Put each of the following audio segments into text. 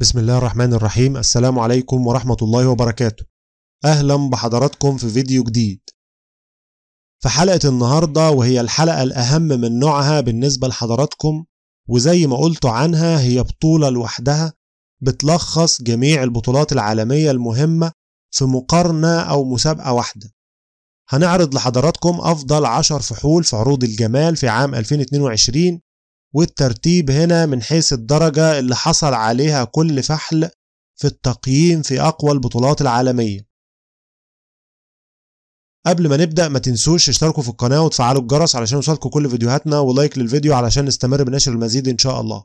بسم الله الرحمن الرحيم السلام عليكم ورحمة الله وبركاته أهلا بحضراتكم في فيديو جديد في حلقة النهاردة وهي الحلقة الأهم من نوعها بالنسبة لحضراتكم وزي ما قلت عنها هي بطولة لوحدها بتلخص جميع البطولات العالمية المهمة في مقارنة أو مسابقة واحدة هنعرض لحضراتكم أفضل عشر فحول في عروض الجمال في عام 2022 والترتيب هنا من حيث الدرجة اللي حصل عليها كل فحل في التقييم في أقوى البطولات العالمية قبل ما نبدأ ما تنسوش تشتركوا في القناة وتفعلوا الجرس علشان يوصلكوا كل فيديوهاتنا ولايك للفيديو علشان نستمر بنشر المزيد إن شاء الله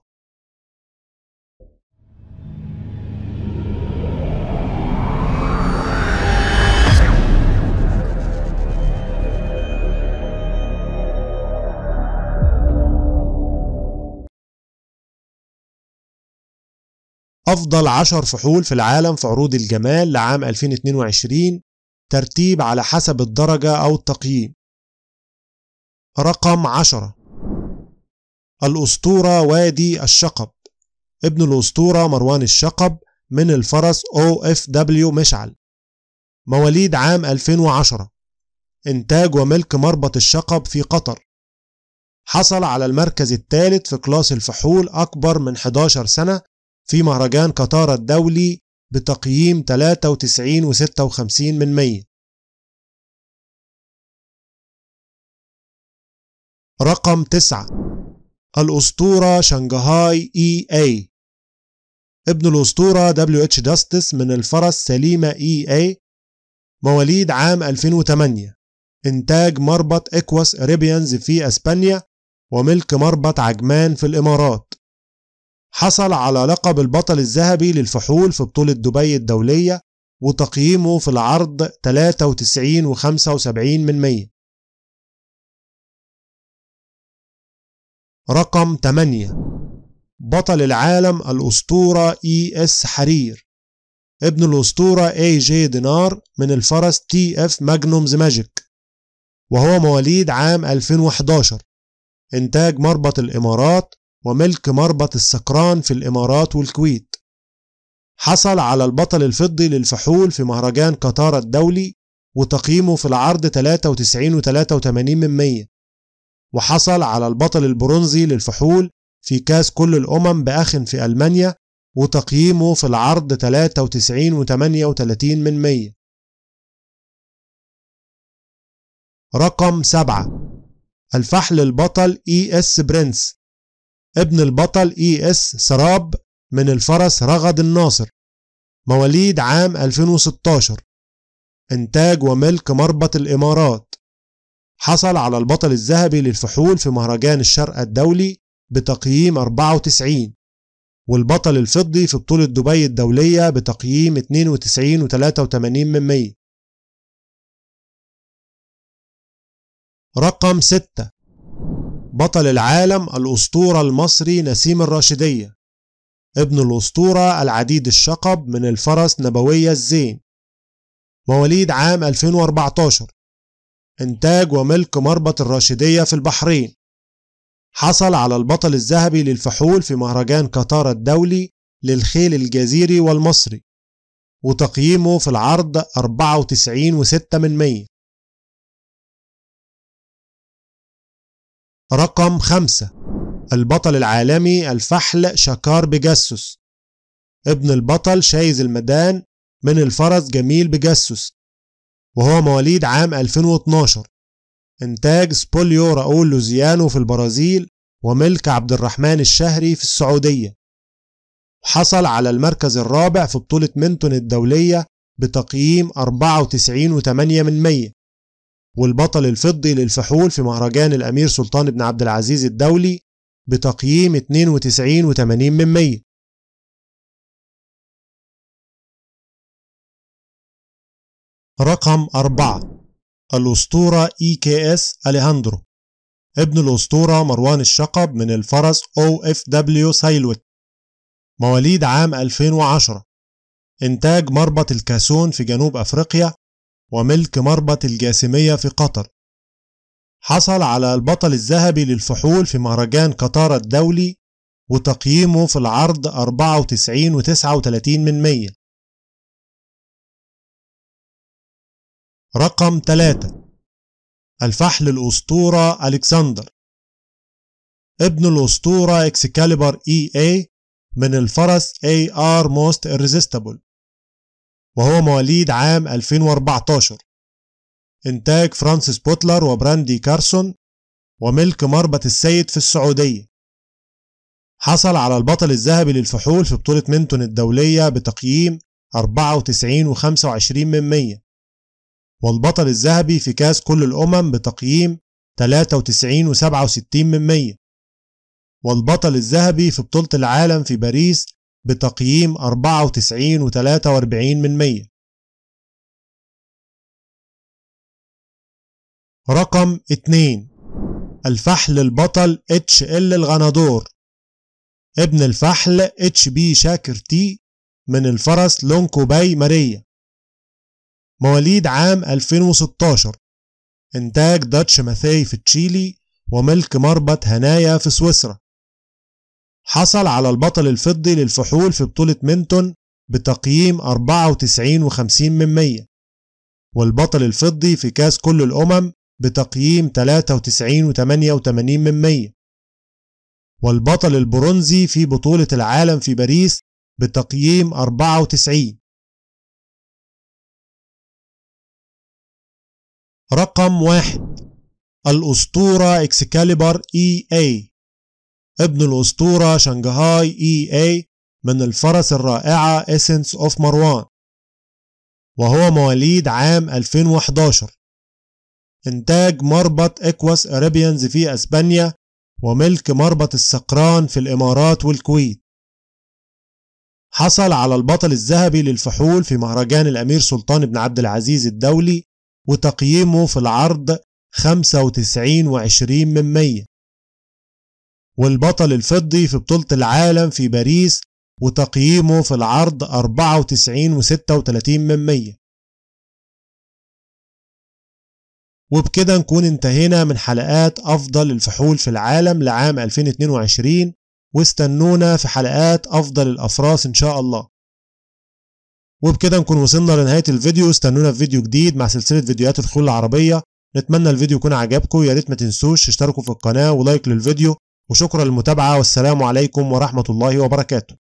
أفضل عشر فحول في العالم في عروض الجمال لعام 2022 ترتيب على حسب الدرجة أو التقييم رقم عشرة الأسطورة وادي الشقب ابن الأسطورة مروان الشقب من الفرس او اف دبليو مشعل مواليد عام 2010 إنتاج وملك مربط الشقب في قطر حصل على المركز الثالث في كلاس الفحول أكبر من 11 سنة في مهرجان قطار الدولي بتقييم 93 و56 من 100 رقم 9 الأسطورة شنغهاي إي أي ابن الأسطورة دبليو اتش جاستس من الفرس سليمة إي أي مواليد عام 2008 إنتاج مربط إكواس ريبيانز في أسبانيا وملك مربط عجمان في الإمارات حصل على لقب البطل الذهبي للفحول في بطولة دبي الدولية وتقييمه في العرض 93 و75 من 100 رقم 8 بطل العالم الأسطورة إي إس حرير ابن الأسطورة اي جي دينار من الفرس تي اف ماجنومز ماجيك وهو مواليد عام 2011 إنتاج مربط الإمارات وملك مربط السكران في الإمارات والكويت حصل على البطل الفضي للفحول في مهرجان قطار الدولي وتقييمه في العرض 93 و83 من 100 وحصل على البطل البرونزي للفحول في كاس كل الأمم بأخن في ألمانيا وتقييمه في العرض 93 و38 من 100 رقم 7 الفحل البطل اي اس برنس ابن البطل اي اس سراب من الفرس رغد الناصر مواليد عام 2016 إنتاج وملك مربط الإمارات حصل على البطل الذهبي للفحول في مهرجان الشرق الدولي بتقييم 94 والبطل الفضي في بطولة دبي الدولية بتقييم 92 و83 من 100 رقم 6 بطل العالم الأسطورة المصري نسيم الراشدية ابن الأسطورة العديد الشقب من الفرس نبوية الزين مواليد عام 2014 إنتاج وملك مربط الراشدية في البحرين حصل على البطل الذهبي للفحول في مهرجان قطار الدولي للخيل الجزيري والمصري وتقييمه في العرض 94.6 من 100 رقم خمسة البطل العالمي الفحل شاكار بيجاسوس ابن البطل شايز المدان من الفرس جميل بيجاسوس وهو مواليد عام 2012 إنتاج سبوليو راؤول لوزيانو في البرازيل وملك عبد الرحمن الشهري في السعودية حصل على المركز الرابع في بطولة منتون الدولية بتقييم 94.8 من 100 والبطل الفضي للفحول في مهرجان الأمير سلطان بن عبد العزيز الدولي بتقييم 92.80 من 100 رقم 4 الأسطورة إي كي إس أليهاندرو ابن الأسطورة مروان الشقب من الفرس أو إف دبليو سايلوت مواليد عام 2010 إنتاج مربط الكاسون في جنوب أفريقيا وملك مربط الجاسمية في قطر حصل على البطل الذهبي للفحول في مهرجان قطار الدولي وتقييمه في العرض 94.39 من 100 رقم 3 الفحل الأسطورة ألكسندر ابن الأسطورة إكسكاليبر إي إي من الفرس اي ار موست irresistible وهو مواليد عام 2014 إنتاج فرانسيس بوتلر وبراندي كارسون وملك مربط السيد في السعودية حصل على البطل الذهبي للفحول في بطولة مينتون الدولية بتقييم 94.25 من 100 والبطل الذهبي في كاس كل الأمم بتقييم 93.67 من 100 والبطل الذهبي في بطولة العالم في باريس بتقييم 94.43 و من 100 رقم 2 الفحل البطل اتش ال الغنادور ابن الفحل اتش بي شاكر تي من الفرس لونكو باي ماريا مواليد عام 2016 إنتاج داتش ماثاي في تشيلي وملك مربط هنايا في سويسرا حصل على البطل الفضي للفحول في بطولة مينتون بتقييم 94.50 من 100 والبطل الفضي في كاس كل الأمم بتقييم 93.88 من 100 والبطل البرونزي في بطولة العالم في باريس بتقييم 94 رقم واحد الأسطورة إكسكاليبر إي أي ابن الأسطورة شنغهاي إي أي من الفرس الرائعة إسنس أوف مروان وهو مواليد عام 2011 إنتاج مربط إكواس أريبيانز في أسبانيا وملك مربط السقران في الإمارات والكويت حصل على البطل الذهبي للفحول في مهرجان الأمير سلطان بن عبد العزيز الدولي وتقييمه في العرض 95 من 100 والبطل الفضي في بطولة العالم في باريس وتقييمه في العرض 94 و36 من 100 وبكده نكون انتهينا من حلقات أفضل الفحول في العالم لعام 2022 واستنونا في حلقات أفضل الأفراس إن شاء الله وبكده نكون وصلنا لنهاية الفيديو استنونا في فيديو جديد مع سلسلة فيديوهات الخيول العربية نتمنى الفيديو يكون عجبكم يا ريت ما تنسوش تشتركوا في القناة ولايك للفيديو وشكرا للمتابعة والسلام عليكم ورحمة الله وبركاته